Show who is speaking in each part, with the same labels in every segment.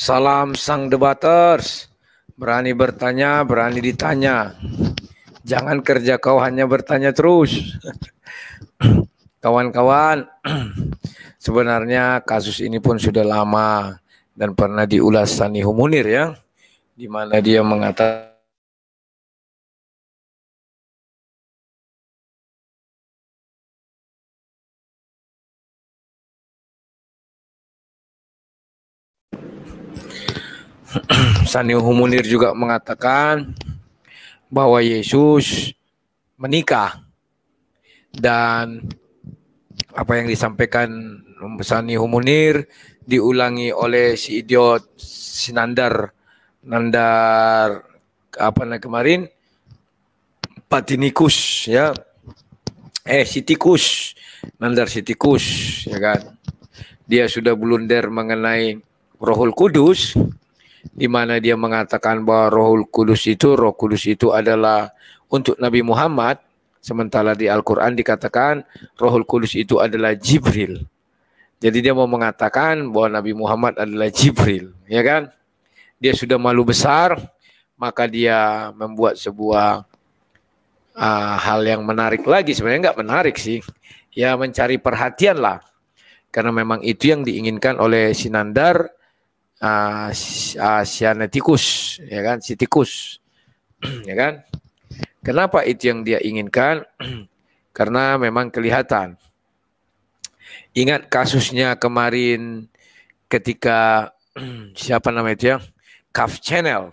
Speaker 1: Salam sang debaters. Berani bertanya, berani ditanya. Jangan kerja kau hanya bertanya terus. Kawan-kawan, sebenarnya kasus ini pun sudah lama dan pernah diulas Sani Humunir ya, di mana dia mengatakan Sani Humunir juga mengatakan bahwa Yesus menikah dan apa yang disampaikan Sani Humunir diulangi oleh si idiot Sinandar Nandar apa namanya kemarin Patinikus ya eh Sitikus Nandar Sitikus ya kan dia sudah blunder mengenai Rohul Kudus di mana dia mengatakan bahwa Rohul Kudus itu Roh Kudus itu adalah untuk Nabi Muhammad sementara di Al-Qur'an dikatakan Rohul Kudus itu adalah Jibril. Jadi dia mau mengatakan bahwa Nabi Muhammad adalah Jibril, ya kan? Dia sudah malu besar, maka dia membuat sebuah uh, hal yang menarik lagi sebenarnya nggak menarik sih, ya mencari perhatian lah. Karena memang itu yang diinginkan oleh Sinandar uh, uh, ya kan, si tikus, ya kan. Kenapa itu yang dia inginkan? Karena memang kelihatan. Ingat kasusnya kemarin ketika siapa namanya itu ya? Kaf Channel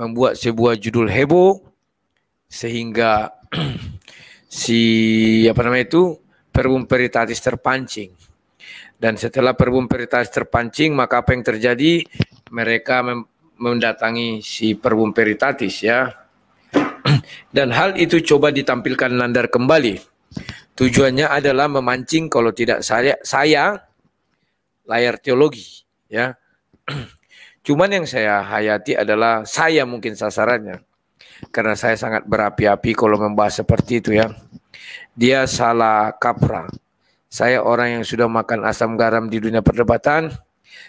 Speaker 1: membuat sebuah judul heboh sehingga si apa namanya itu perum peritatis terpancing. Dan setelah perbumperitas terpancing, maka apa yang terjadi? Mereka mendatangi si perbumperitatis ya. Dan hal itu coba ditampilkan Nandar kembali. Tujuannya adalah memancing kalau tidak saya saya layar teologi ya. Cuman yang saya hayati adalah saya mungkin sasarannya. Karena saya sangat berapi-api kalau membahas seperti itu ya. Dia salah kaprah saya orang yang sudah makan asam garam di dunia perdebatan,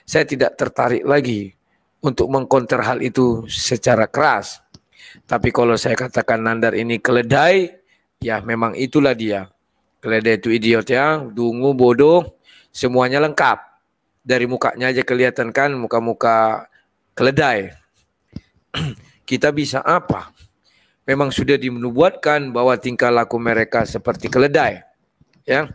Speaker 1: saya tidak tertarik lagi untuk mengkonter hal itu secara keras. Tapi kalau saya katakan Nandar ini keledai, ya memang itulah dia. Keledai itu idiot ya, dungu, bodoh, semuanya lengkap. Dari mukanya aja kelihatan kan muka-muka keledai. Kita bisa apa? Memang sudah dinubuatkan bahwa tingkah laku mereka seperti keledai. Ya.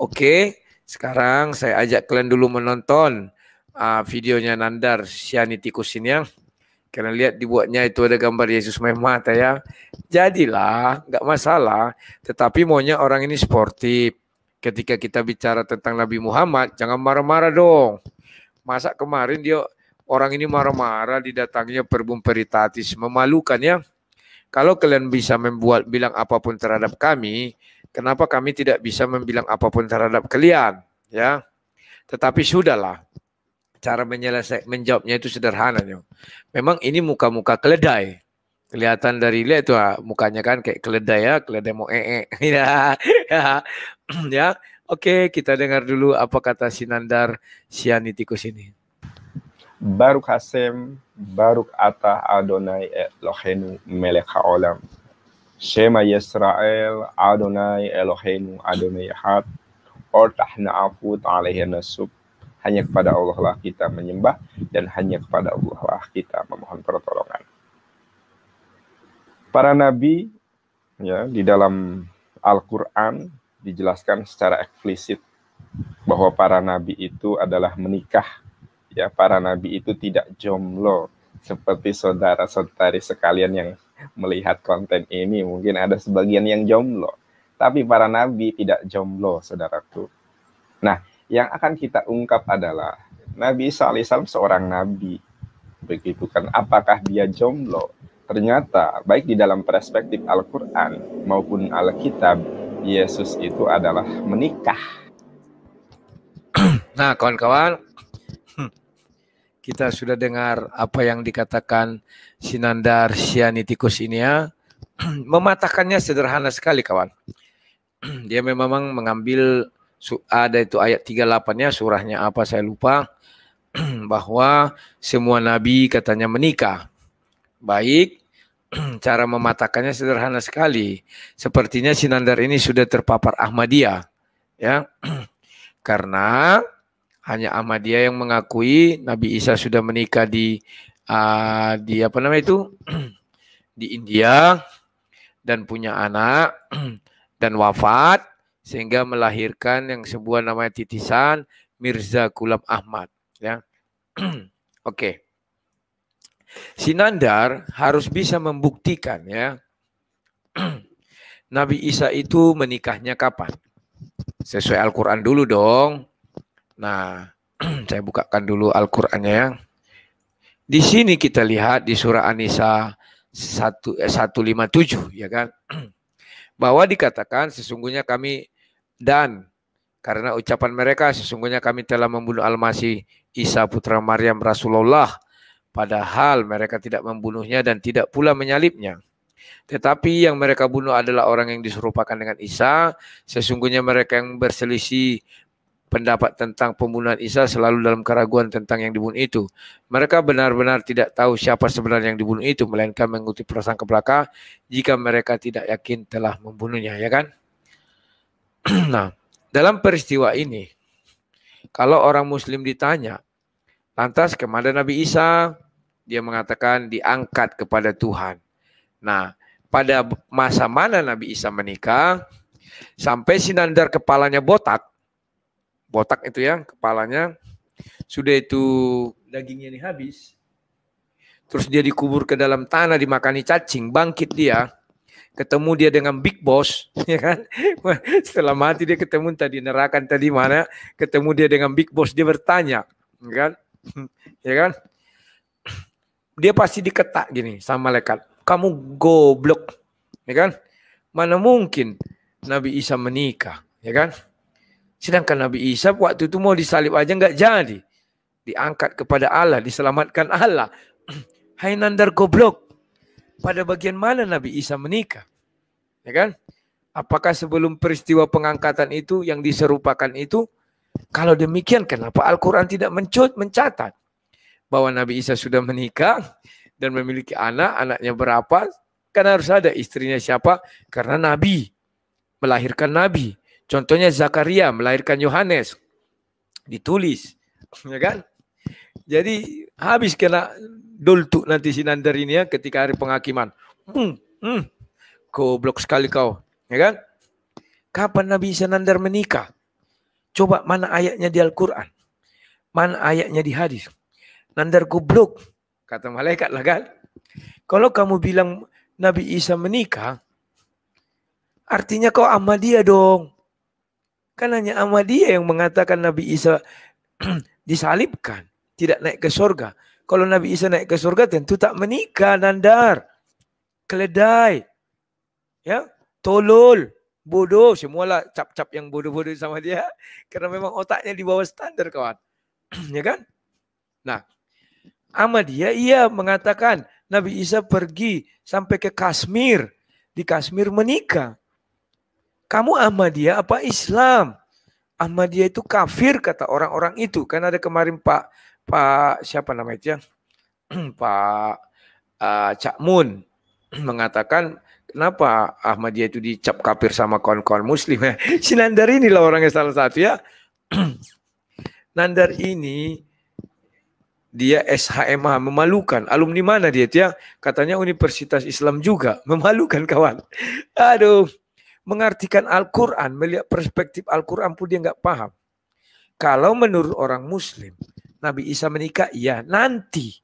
Speaker 1: Oke, sekarang saya ajak kalian dulu menonton uh, videonya Nandar ini ya. kalian lihat dibuatnya itu ada gambar Yesus memang ya. Jadilah, nggak masalah. Tetapi maunya orang ini sportif. Ketika kita bicara tentang Nabi Muhammad, jangan marah-marah dong. Masa kemarin dia orang ini marah-marah didatangnya perbum peritatis memalukan ya. Kalau kalian bisa membuat bilang apapun terhadap kami, Kenapa kami tidak bisa membilang apapun terhadap kalian, ya? Tetapi sudahlah. Cara menyelesaikan menjawabnya itu sederhana, yo. Memang ini muka-muka keledai. Kelihatan dari lihat tuh ah, mukanya kan kayak keledai ah, ya, keledai mau ee. ya. ya. Oke, kita dengar dulu apa kata Sinandar Sianitikus ini.
Speaker 2: Baruk Hasem, Baruk Atah Adonai Elohenu Melekha Haolam. Shema Yisrael Adonai Eloheinu Adonai Or Ortahna Afut Alaihi Nasub hanya kepada Allah lah kita menyembah dan hanya kepada Allah lah kita memohon pertolongan. Para nabi ya di dalam Al-Qur'an dijelaskan secara eksplisit bahwa para nabi itu adalah menikah. Ya, para nabi itu tidak jomblo seperti saudara-saudari sekalian yang melihat konten ini mungkin ada sebagian yang jomblo. Tapi para nabi tidak jomblo, saudaraku. Nah, yang akan kita ungkap adalah Nabi Isa seorang nabi. Begitu kan, apakah dia jomblo? Ternyata baik di dalam perspektif Al-Quran maupun Alkitab, Yesus itu adalah menikah.
Speaker 1: Nah kawan-kawan, kita sudah dengar apa yang dikatakan Sinandar Sianitikus ini ya, mematakannya sederhana sekali kawan. Dia memang mengambil ada itu ayat 38-nya surahnya apa saya lupa bahwa semua nabi katanya menikah. Baik, cara mematakannya sederhana sekali. Sepertinya Sinandar ini sudah terpapar Ahmadiyah ya. Karena hanya Ahmadiyah yang mengakui Nabi Isa sudah menikah di uh, di apa namanya itu di India dan punya anak dan wafat sehingga melahirkan yang sebuah namanya titisan Mirza Kulab Ahmad ya. Oke. Okay. Sinandar harus bisa membuktikan ya Nabi Isa itu menikahnya kapan? Sesuai Al-Quran dulu dong. Nah, saya bukakan dulu Al-Qurannya ya. Di sini kita lihat di surah An-Nisa 157 eh, ya kan. Bahwa dikatakan sesungguhnya kami dan karena ucapan mereka sesungguhnya kami telah membunuh Al-Masih Isa putra Maryam Rasulullah padahal mereka tidak membunuhnya dan tidak pula menyalibnya. Tetapi yang mereka bunuh adalah orang yang diserupakan dengan Isa. Sesungguhnya mereka yang berselisih pendapat tentang pembunuhan Isa selalu dalam keraguan tentang yang dibunuh itu. Mereka benar-benar tidak tahu siapa sebenarnya yang dibunuh itu, melainkan mengutip perasaan ke belakang jika mereka tidak yakin telah membunuhnya, ya kan? nah, dalam peristiwa ini, kalau orang Muslim ditanya, lantas kemana Nabi Isa? Dia mengatakan diangkat kepada Tuhan. Nah, pada masa mana Nabi Isa menikah, sampai sinandar kepalanya botak, botak itu ya kepalanya sudah itu dagingnya ini habis terus dia dikubur ke dalam tanah dimakani cacing bangkit dia ketemu dia dengan big boss ya kan setelah mati dia ketemu tadi neraka tadi mana ketemu dia dengan big boss dia bertanya ya kan ya kan dia pasti diketak gini sama malaikat kamu goblok ya kan mana mungkin Nabi Isa menikah ya kan Sedangkan Nabi Isa waktu itu mau disalib aja nggak jadi. Diangkat kepada Allah, diselamatkan Allah. Hai nandar goblok. Pada bagian mana Nabi Isa menikah? Ya kan? Apakah sebelum peristiwa pengangkatan itu yang diserupakan itu? Kalau demikian kenapa Al-Quran tidak mencut, mencatat? Bahwa Nabi Isa sudah menikah dan memiliki anak, anaknya berapa? Karena harus ada istrinya siapa? Karena Nabi melahirkan Nabi. Contohnya Zakaria melahirkan Yohanes. Ditulis. Ya kan? Jadi habis kena doltuk nanti Sinander ini ya ketika hari penghakiman. Hmm, hmm. Goblok sekali kau. Ya kan? Kapan Nabi Sinandar menikah? Coba mana ayatnya di Al-Quran? Mana ayatnya di hadis? Nandar goblok. Kata malaikat lah kan? Kalau kamu bilang Nabi Isa menikah, artinya kau dia dong. Kan hanya Ahmadiyah yang mengatakan Nabi Isa disalibkan, tidak naik ke surga. Kalau Nabi Isa naik ke surga tentu tak menikah, nandar, keledai, ya, tolol, bodoh, semualah cap-cap yang bodoh-bodoh sama dia. Karena memang otaknya di bawah standar kawan. ya kan? Nah, Ahmadiyah ia mengatakan Nabi Isa pergi sampai ke Kashmir Di Kashmir menikah kamu Ahmadiyah apa Islam? Ahmadiyah itu kafir kata orang-orang itu. Kan ada kemarin Pak Pak siapa namanya itu ya? Pak uh, Cak Mun mengatakan kenapa Ahmadiyah itu dicap kafir sama kawan-kawan muslim ya. Sinandar inilah orangnya salah satu ya. Nandar ini dia SHMA memalukan. Alumni mana dia? itu ya? katanya Universitas Islam juga. Memalukan kawan. Aduh mengartikan Al-Quran, melihat perspektif Al-Quran pun dia nggak paham. Kalau menurut orang Muslim, Nabi Isa menikah, ya nanti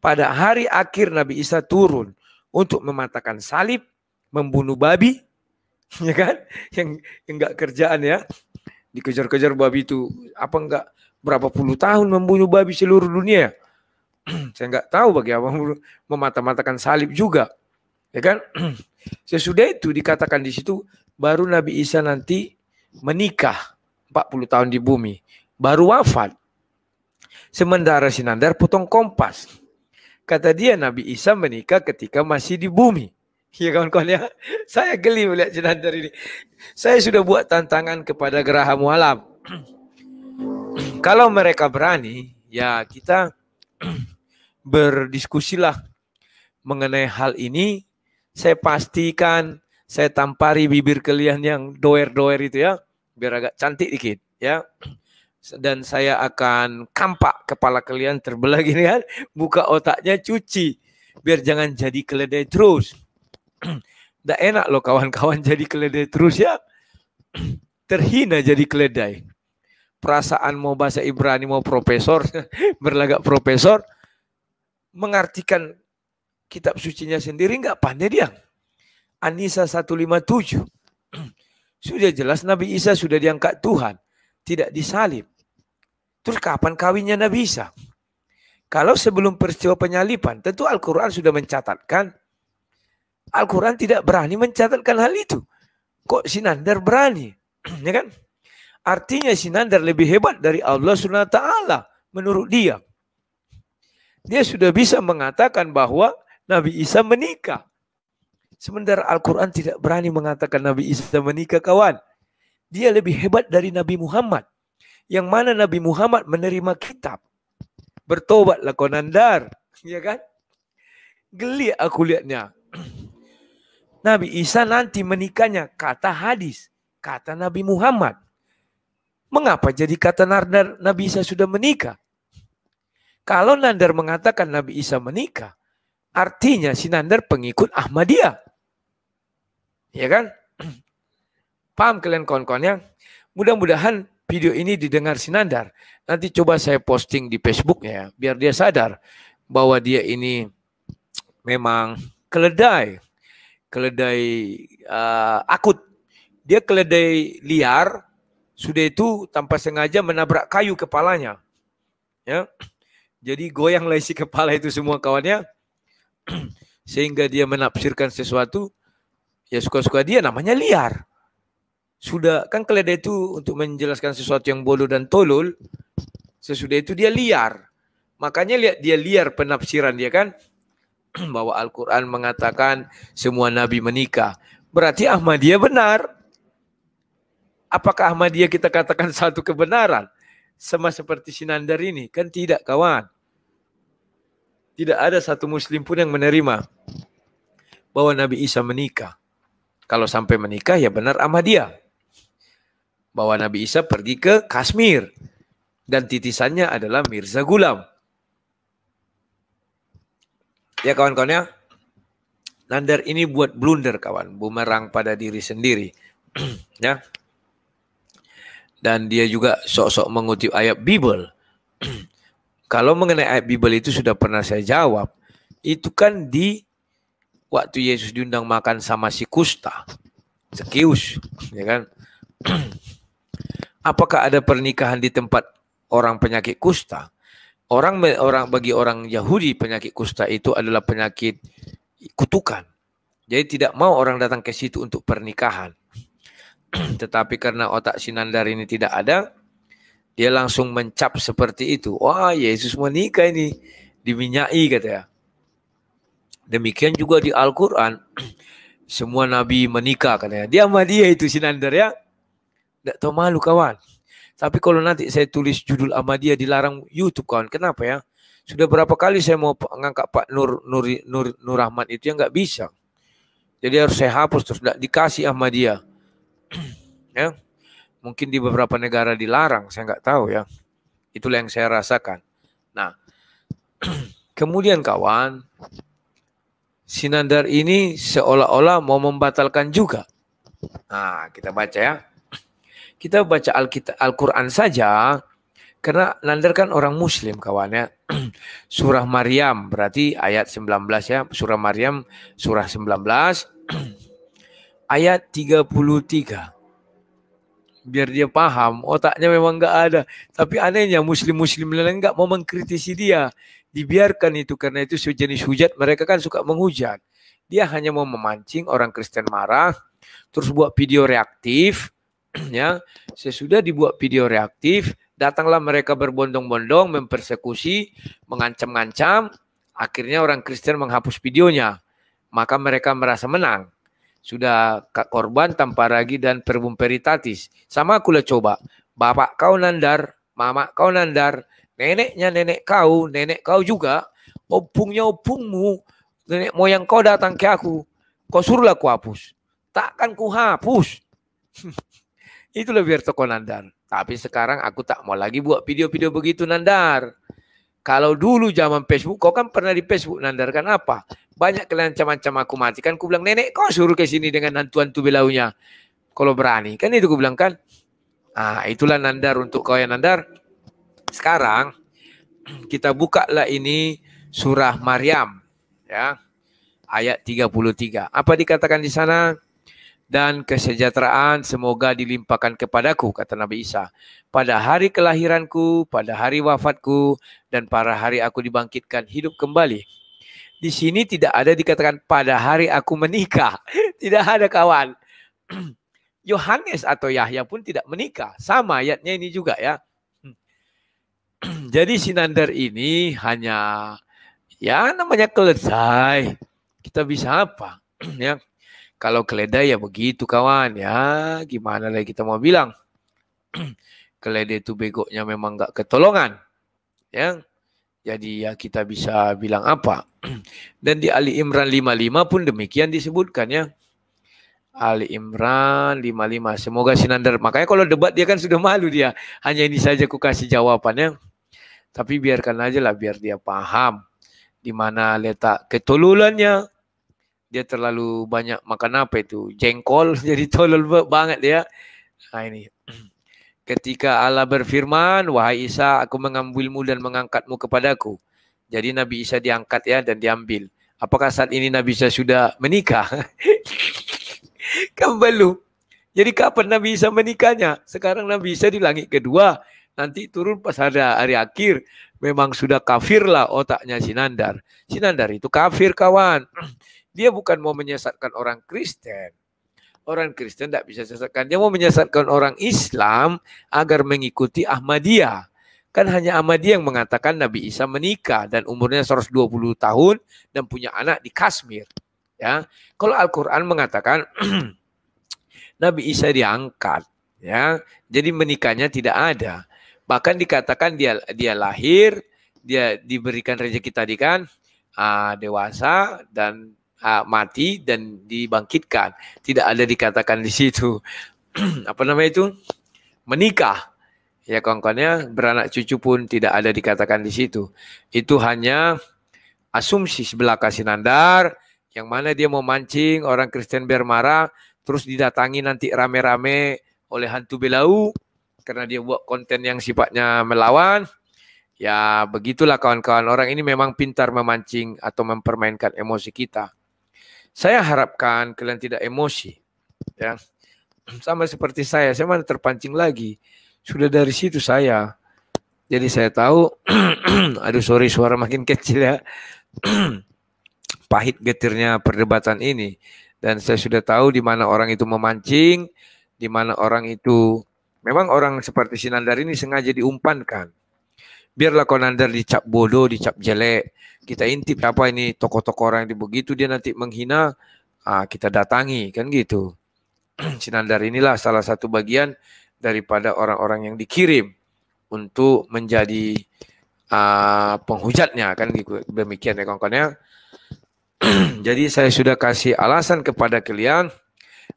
Speaker 1: pada hari akhir Nabi Isa turun untuk mematakan salib, membunuh babi, ya kan? Yang nggak kerjaan ya, dikejar-kejar babi itu apa nggak berapa puluh tahun membunuh babi seluruh dunia. Ya? Saya nggak tahu bagi apa memata-matakan salib juga. Ya kan? Sesudah itu dikatakan di situ baru Nabi Isa nanti menikah 40 tahun di bumi, baru wafat. Sementara Sinandar potong kompas. Kata dia Nabi Isa menikah ketika masih di bumi. Ya kawan-kawan ya. Saya geli melihat Sinandar ini. Saya sudah buat tantangan kepada Geraha Mualam. Kalau mereka berani, ya kita berdiskusilah mengenai hal ini saya pastikan saya tampari bibir kalian yang doer-doer itu ya, biar agak cantik dikit ya. Dan saya akan kampak kepala kalian terbelah gini kan, buka otaknya cuci biar jangan jadi keledai terus. Tidak enak loh kawan-kawan jadi keledai terus ya. Terhina jadi keledai. Perasaan mau bahasa Ibrani mau profesor, berlagak profesor, mengartikan kitab sucinya sendiri enggak pandai dia. Anisa 157. sudah jelas Nabi Isa sudah diangkat Tuhan. Tidak disalib. Terus kapan kawinnya Nabi Isa? Kalau sebelum peristiwa penyalipan, tentu Al-Quran sudah mencatatkan. Al-Quran tidak berani mencatatkan hal itu. Kok Sinander berani? ya kan? Artinya Sinander lebih hebat dari Allah SWT menurut dia. Dia sudah bisa mengatakan bahwa Nabi Isa menikah. Sementara Al-Quran tidak berani mengatakan Nabi Isa menikah kawan. Dia lebih hebat dari Nabi Muhammad. Yang mana Nabi Muhammad menerima kitab. Bertobatlah kau nandar. Ya kan? Geli aku lihatnya. Nabi Isa nanti menikahnya kata hadis. Kata Nabi Muhammad. Mengapa jadi kata nandar Nabi Isa sudah menikah? Kalau nandar mengatakan Nabi Isa menikah, Artinya Sinandar pengikut Ahmadiyah. Ya kan? Paham kalian kawan-kawan yang? Mudah-mudahan video ini didengar Sinandar. Nanti coba saya posting di Facebooknya ya, biar dia sadar bahwa dia ini memang keledai, keledai uh, akut. Dia keledai liar, sudah itu tanpa sengaja menabrak kayu kepalanya. Ya. Jadi goyang lesi kepala itu semua kawannya. sehingga dia menafsirkan sesuatu ya suka-suka dia namanya liar. Sudah kan keledai itu untuk menjelaskan sesuatu yang bodoh dan tolol sesudah itu dia liar. Makanya lihat dia liar penafsiran dia kan bahwa Al-Qur'an mengatakan semua nabi menikah. Berarti Ahmadiyah benar. Apakah Ahmadiyah kita katakan satu kebenaran? Sama seperti Sinandar ini. Kan tidak kawan tidak ada satu muslim pun yang menerima bahwa Nabi Isa menikah. Kalau sampai menikah ya benar Ahmadiyah. Bahwa Nabi Isa pergi ke Kashmir. Dan titisannya adalah Mirza Gulam. Ya kawan-kawan ya. Nandar ini buat blunder kawan. Bumerang pada diri sendiri. ya. Dan dia juga sok-sok mengutip ayat Bible. Kalau mengenai ayat Bible itu sudah pernah saya jawab. Itu kan di waktu Yesus diundang makan sama si kusta, Sekius, ya kan? Apakah ada pernikahan di tempat orang penyakit kusta? Orang orang bagi orang Yahudi penyakit kusta itu adalah penyakit kutukan. Jadi tidak mau orang datang ke situ untuk pernikahan. Tetapi karena otak Sinandar ini tidak ada, dia langsung mencap seperti itu. Wah, Yesus menikah ini. Diminyai katanya. Demikian juga di Al-Quran. Semua nabi menikah katanya. Dia sama dia itu Sinandar ya. Tidak tahu malu kawan. Tapi kalau nanti saya tulis judul Ahmadiyah dilarang YouTube kawan. Kenapa ya? Sudah berapa kali saya mau mengangkat Pak Nur Nur Nur, Nur Rahman itu yang nggak bisa. Jadi harus saya hapus terus nggak dikasih Ahmadiyah. ya. Mungkin di beberapa negara dilarang, saya nggak tahu ya. Itulah yang saya rasakan. Nah, kemudian kawan, Sinandar ini seolah-olah mau membatalkan juga. Nah, kita baca ya. Kita baca Al-Quran saja, karena Nandar kan orang muslim kawannya. surah Maryam berarti ayat 19 ya. Surah Maryam surah 19 ayat 33 biar dia paham otaknya memang nggak ada tapi anehnya muslim-muslim lain nggak mau mengkritisi dia dibiarkan itu karena itu sejenis hujat mereka kan suka menghujat dia hanya mau memancing orang Kristen marah terus buat video reaktif ya sesudah dibuat video reaktif datanglah mereka berbondong-bondong mempersekusi mengancam-ngancam akhirnya orang Kristen menghapus videonya maka mereka merasa menang sudah korban tanpa ragi dan perbum peritatis. Sama aku lah coba. Bapak kau nandar, mama kau nandar, neneknya nenek kau, nenek kau juga, opungnya opungmu, nenek moyang kau datang ke aku. Kau suruhlah ku hapus. Takkan ku hapus. lebih biar toko nandar. Tapi sekarang aku tak mau lagi buat video-video begitu nandar. Kalau dulu zaman Facebook, kau kan pernah di Facebook nandarkan apa? Banyak kalian macam-macam aku mati. Kan ku bilang, nenek kau suruh ke sini dengan hantu-hantu belaunya. Kalau berani. Kan itu ku bilang kan. Ah, itulah Nandar untuk kau yang Nandar. Sekarang kita bukalah ini surah Maryam. Ya. Ayat 33. Apa dikatakan di sana? dan kesejahteraan semoga dilimpahkan kepadaku, kata Nabi Isa. Pada hari kelahiranku, pada hari wafatku, dan para hari aku dibangkitkan hidup kembali. Di sini tidak ada dikatakan pada hari aku menikah. Tidak ada kawan. Yohanes atau Yahya pun tidak menikah. Sama ayatnya ini juga ya. Jadi sinander ini hanya ya namanya keledai. Kita bisa apa? ya. Kalau keledai ya begitu kawan ya. Gimana lagi kita mau bilang? keledai itu begoknya memang gak ketolongan. Ya. Jadi ya kita bisa bilang apa? Dan di Ali Imran 55 pun demikian disebutkan ya. Ali Imran 55. Semoga Sinandar. Makanya kalau debat dia kan sudah malu dia. Hanya ini saja ku kasih jawabannya. Tapi biarkan aja lah biar dia paham di mana letak ketolulannya. Dia terlalu banyak makan apa itu? Jengkol jadi tolol banget dia. Nah ini. ketika Allah berfirman, "Wahai Isa, aku mengambilmu dan mengangkatmu kepadaku." Jadi Nabi Isa diangkat ya dan diambil. Apakah saat ini Nabi Isa sudah menikah? kan belum. Jadi kapan Nabi Isa menikahnya? Sekarang Nabi Isa di langit kedua. Nanti turun pas ada hari akhir. Memang sudah kafir lah otaknya Sinandar. Sinandar itu kafir kawan. Dia bukan mau menyesatkan orang Kristen orang Kristen tidak bisa sesatkan. Dia mau menyesatkan orang Islam agar mengikuti Ahmadiyah. Kan hanya Ahmadiyah yang mengatakan Nabi Isa menikah dan umurnya 120 tahun dan punya anak di Kashmir. Ya. Kalau Al-Qur'an mengatakan Nabi Isa diangkat, ya. Jadi menikahnya tidak ada. Bahkan dikatakan dia dia lahir, dia diberikan rezeki tadi kan, uh, dewasa dan uh, mati dan dibangkitkan. Tidak ada dikatakan di situ apa namanya itu menikah. Ya kawan-kawannya beranak cucu pun tidak ada dikatakan di situ. Itu hanya asumsi sebelah kasih nandar yang mana dia mau mancing orang Kristen biar marah terus didatangi nanti rame-rame oleh hantu belau karena dia buat konten yang sifatnya melawan. Ya begitulah kawan-kawan orang ini memang pintar memancing atau mempermainkan emosi kita. Saya harapkan kalian tidak emosi. Ya. Sama seperti saya, saya mana terpancing lagi. Sudah dari situ saya. Jadi saya tahu, aduh sorry suara makin kecil ya. Pahit getirnya perdebatan ini. Dan saya sudah tahu di mana orang itu memancing, di mana orang itu Memang orang seperti Sinandar ini sengaja diumpankan. Biarlah Konandar dicap bodoh, dicap jelek, kita intip apa ini tokoh-tokoh orang yang begitu dia nanti menghina ah, kita datangi kan gitu. Sinandar inilah salah satu bagian daripada orang-orang yang dikirim untuk menjadi uh, penghujatnya kan gitu. demikian ya kawan-kawan ya. Jadi saya sudah kasih alasan kepada kalian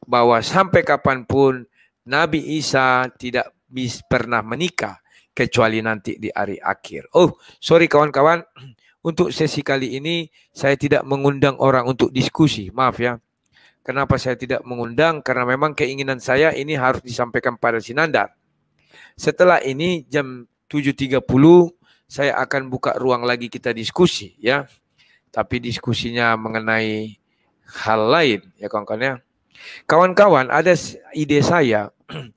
Speaker 1: bahwa sampai kapanpun Nabi Isa tidak bis, pernah menikah kecuali nanti di hari akhir. Oh, sorry kawan-kawan, Untuk sesi kali ini saya tidak mengundang orang untuk diskusi, maaf ya. Kenapa saya tidak mengundang? Karena memang keinginan saya ini harus disampaikan pada Sinandar. Setelah ini jam 7.30 saya akan buka ruang lagi kita diskusi ya. Tapi diskusinya mengenai hal lain ya kawan-kawan ya. Kawan-kawan ada ide saya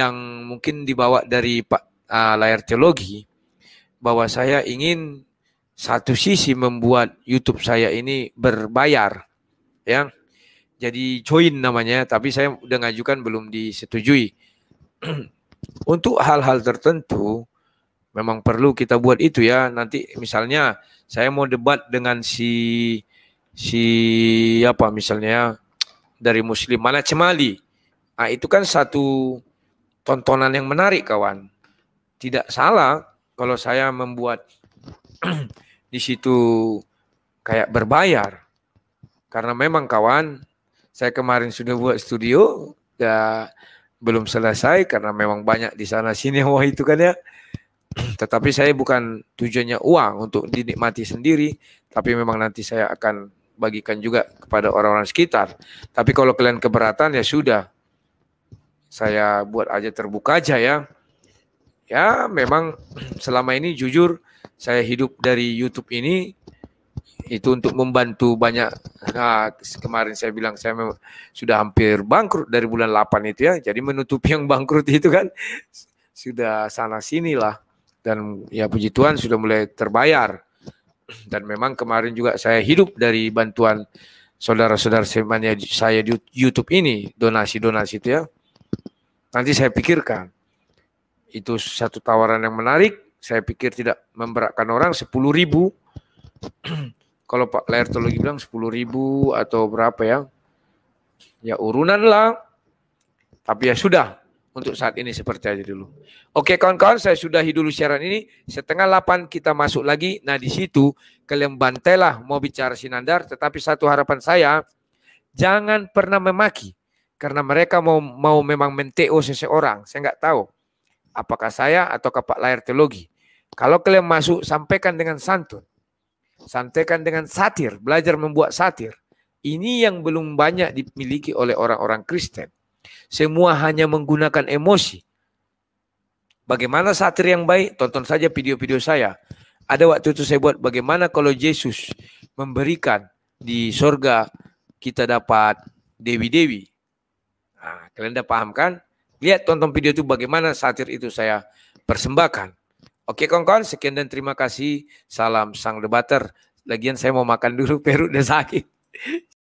Speaker 1: yang mungkin dibawa dari Pak uh, layar teologi bahwa saya ingin satu sisi membuat YouTube saya ini berbayar ya jadi join namanya tapi saya udah ngajukan belum disetujui untuk hal-hal tertentu memang perlu kita buat itu ya nanti misalnya saya mau debat dengan si si apa misalnya dari muslim mana cemali nah, itu kan satu tontonan yang menarik kawan tidak salah kalau saya membuat di situ kayak berbayar. Karena memang kawan, saya kemarin sudah buat studio, ya belum selesai karena memang banyak di sana sini wah itu kan ya. Tetapi saya bukan tujuannya uang untuk dinikmati sendiri, tapi memang nanti saya akan bagikan juga kepada orang-orang sekitar. Tapi kalau kalian keberatan ya sudah, saya buat aja terbuka aja ya ya memang selama ini jujur saya hidup dari YouTube ini itu untuk membantu banyak nah, kemarin saya bilang saya sudah hampir bangkrut dari bulan 8 itu ya jadi menutup yang bangkrut itu kan sudah sana sinilah dan ya puji Tuhan sudah mulai terbayar dan memang kemarin juga saya hidup dari bantuan saudara-saudara semuanya saya di YouTube ini donasi-donasi itu ya nanti saya pikirkan itu satu tawaran yang menarik. Saya pikir tidak memberatkan orang. Sepuluh ribu. Kalau Pak Lerto lagi bilang sepuluh ribu atau berapa ya. Ya urunan lah. Tapi ya sudah. Untuk saat ini seperti aja dulu. Oke kawan-kawan saya sudahi dulu siaran ini. Setengah delapan kita masuk lagi. Nah di situ kalian bantailah mau bicara Sinandar. Tetapi satu harapan saya. Jangan pernah memaki karena mereka mau mau memang menteo seseorang. Saya nggak tahu apakah saya atau Pak Layar Teologi. Kalau kalian masuk, sampaikan dengan santun. Sampaikan dengan satir, belajar membuat satir. Ini yang belum banyak dimiliki oleh orang-orang Kristen. Semua hanya menggunakan emosi. Bagaimana satir yang baik? Tonton saja video-video saya. Ada waktu itu saya buat bagaimana kalau Yesus memberikan di sorga kita dapat dewi-dewi. Nah, kalian udah paham kan? Lihat tonton video itu bagaimana satir itu saya persembahkan. Oke kawan-kawan, sekian dan terima kasih. Salam sang debater. Lagian saya mau makan dulu, perut dan sakit.